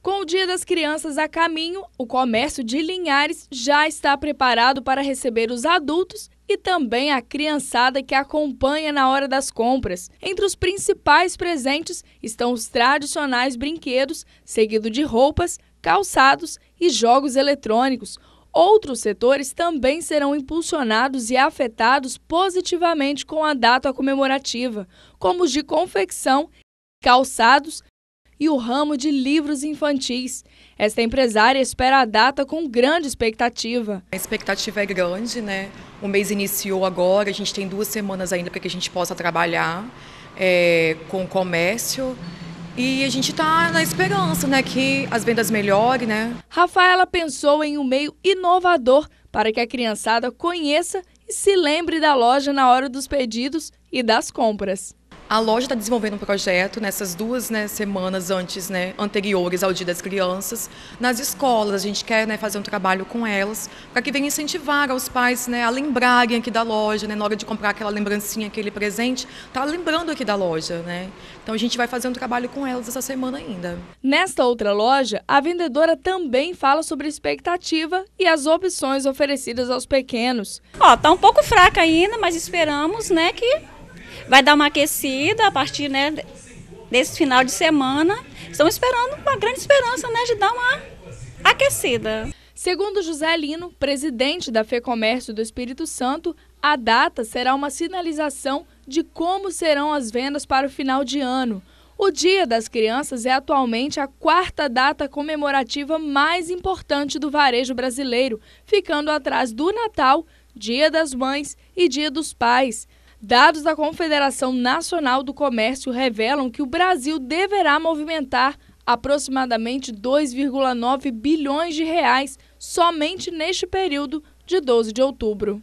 Com o Dia das Crianças a caminho, o comércio de Linhares já está preparado para receber os adultos e também a criançada que acompanha na hora das compras. Entre os principais presentes estão os tradicionais brinquedos, seguido de roupas, calçados e jogos eletrônicos. Outros setores também serão impulsionados e afetados positivamente com a data comemorativa, como os de confecção, calçados e o ramo de livros infantis. Esta empresária espera a data com grande expectativa. A expectativa é grande, né? O mês iniciou agora, a gente tem duas semanas ainda para que a gente possa trabalhar é, com o comércio. E a gente está na esperança, né, que as vendas melhorem, né? Rafaela pensou em um meio inovador para que a criançada conheça e se lembre da loja na hora dos pedidos e das compras. A loja está desenvolvendo um projeto nessas duas né, semanas antes, né, anteriores ao Dia das Crianças, nas escolas. A gente quer né, fazer um trabalho com elas para que venha incentivar os pais né, a lembrarem aqui da loja, né, na hora de comprar aquela lembrancinha, aquele presente, tá lembrando aqui da loja. Né. Então a gente vai fazer um trabalho com elas essa semana ainda. Nesta outra loja, a vendedora também fala sobre expectativa e as opções oferecidas aos pequenos. Ó, tá um pouco fraca ainda, mas esperamos, né, que Vai dar uma aquecida a partir né, desse final de semana. Estão esperando uma grande esperança né, de dar uma aquecida. Segundo José Lino, presidente da FEComércio do Espírito Santo, a data será uma sinalização de como serão as vendas para o final de ano. O Dia das Crianças é atualmente a quarta data comemorativa mais importante do varejo brasileiro, ficando atrás do Natal, Dia das Mães e Dia dos Pais. Dados da Confederação Nacional do Comércio revelam que o Brasil deverá movimentar aproximadamente 2,9 bilhões de reais somente neste período de 12 de outubro.